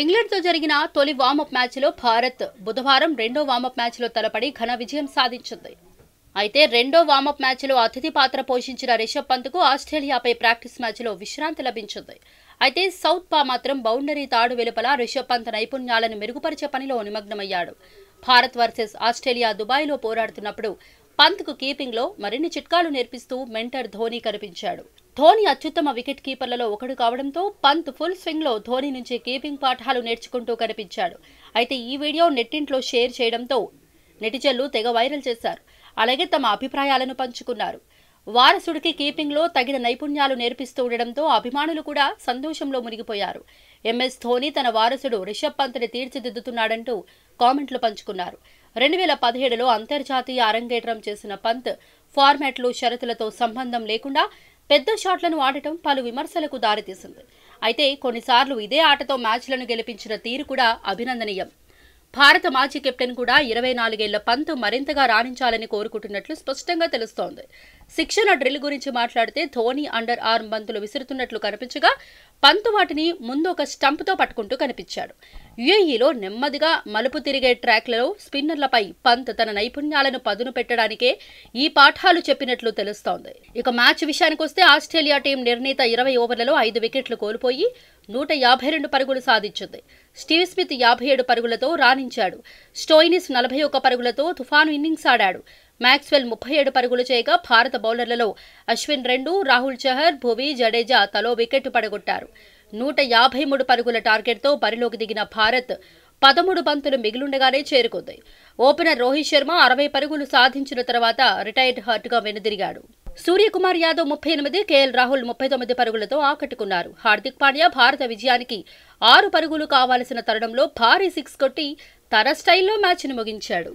ఇంగ్లాండ్తో జరిగిన తొలి వార్మప్ మ్యాచ్లో భారత్ బుధవారం రెండో వామప్ మ్యాచ్లో తలపడి ఘన విజయం సాధించింది అయితే రెండో వామప్ మ్యాచ్లో అతిథి పాత్ర పోషించిన రిషబ్ పంత్కు ఆస్ట్రేలియాపై ప్రాక్టీస్ మ్యాచ్లో విశ్రాంతి లభించింది అయితే సౌత్ పా మాత్రం బౌండరీ తాడు వెలుపల రిషబ్ పంత్ నైపుణ్యాలను మెరుగుపరిచే పనిలో నిమగ్నమయ్యాడు భారత్ వర్సెస్ ఆస్ట్రేలియా దుబాయ్లో పోరాడుతున్నప్పుడు పంత్కు కీపింగ్లో మరిన్ని చిట్కాలు నేర్పిస్తూ మెంటర్ ధోని కనిపించాడు ధోని అత్యుత్తమ వికెట్ కీపర్లలో ఒకడు కావడంతో పంత్ ఫుల్ స్వింగ్లో ధోని నుంచి కీపింగ్ పాఠాలు నేర్చుకుంటూ కనిపించాడు అయితే ఈ వీడియో నెట్టింట్లో షేర్ చేయడంతో నెటిజన్లు తెగ వైరల్ చేశారు అలాగే తమ అభిప్రాయాలను పంచుకున్నారు వారసుడికి కీపింగ్లో తగిన నైపుణ్యాలు నేర్పిస్తూ ఉండడంతో అభిమానులు కూడా సంతోషంలో మునిగిపోయారు ఎంఎస్ ధోని తన వారసుడు రిషబ్ పంత్ని తీర్చిదిద్దుతున్నాడంటూ కామెంట్లు పంచుకున్నారు రెండు వేల పదిహేడులో అంతర్జాతీయ అరంగేట్రం చేసిన పంత్ ఫార్మాట్లు షరతులతో సంబంధం లేకుండా పెద్ద షాట్లను ఆడటం పలు విమర్శలకు దారితీసింది అయితే కొన్నిసార్లు ఇదే ఆటతో మ్యాచ్లను గెలిపించిన తీరు కూడా అభినందనీయం భారత మాజీ కెప్టెన్ కూడా ఇరవై నాలుగేళ్ల పంతు మరింతగా రాణించాలని కోరుకుంటున్నట్లు స్పష్టంగా తెలుస్తోంది శిక్షణ డ్రిల్ గురించి మాట్లాడితే ధోని అండర్ ఆర్మ్ బంతులు విసురుతున్నట్లు కనిపించగా పంతు వాటిని ముందు ఒక స్టంప్తో పట్టుకుంటూ కనిపించాడు యుఏఈలో నెమ్మదిగా మలుపు తిరిగే ట్రాక్లలో స్పిన్నర్లపై పంత్ తన నైపుణ్యాలను పదును పెట్టడానికే ఈ పాఠాలు చెప్పినట్లు తెలుస్తోంది ఇక మ్యాచ్ విషయానికి వస్తే ఆస్ట్రేలియా టీం నిర్ణీత ఇరవై ఓవర్లలో ఐదు వికెట్లు కోల్పోయి నూట యాభై రెండు పరుగులు సాధించింది స్టీవ్ స్మిత్ యాభై ఏడు పరుగులతో రాణించాడు స్టోయినిస్ నలభై ఒక్క పరుగులతో తుఫాను ఇన్నింగ్స్ ఆడాడు మ్యాక్స్వెల్ ముప్పై ఏడు పరుగులు చేయగా భారత బౌలర్లలో అశ్విన్ రెండు రాహుల్ చహర్ భువి జడేజా తలో వికెట్ పడగొట్టారు నూట యాభై మూడు పరుగుల టార్గెట్తో బరిలోకి దిగిన భారత్ పదమూడు బంతులు మిగిలుండగానే చేరుకుంది ఓపెనర్ రోహిత్ శర్మ అరవై పరుగులు సాధించిన తర్వాత రిటైర్డ్ హర్ట్గా వెనుదిరిగాడు సూర్యకుమార్ యాదవ్ ముప్పై ఎనిమిది కేఎల్ రాహుల్ ముప్పై తొమ్మిది పరుగులతో ఆకట్టుకున్నారు హార్దిక్ పాండ్యా భారత విజయానికి ఆరు పరుగులు కావాల్సిన తరుణంలో భారీ సిక్స్ కొట్టి తన స్టైల్లో మ్యాచ్ను ముగించాడు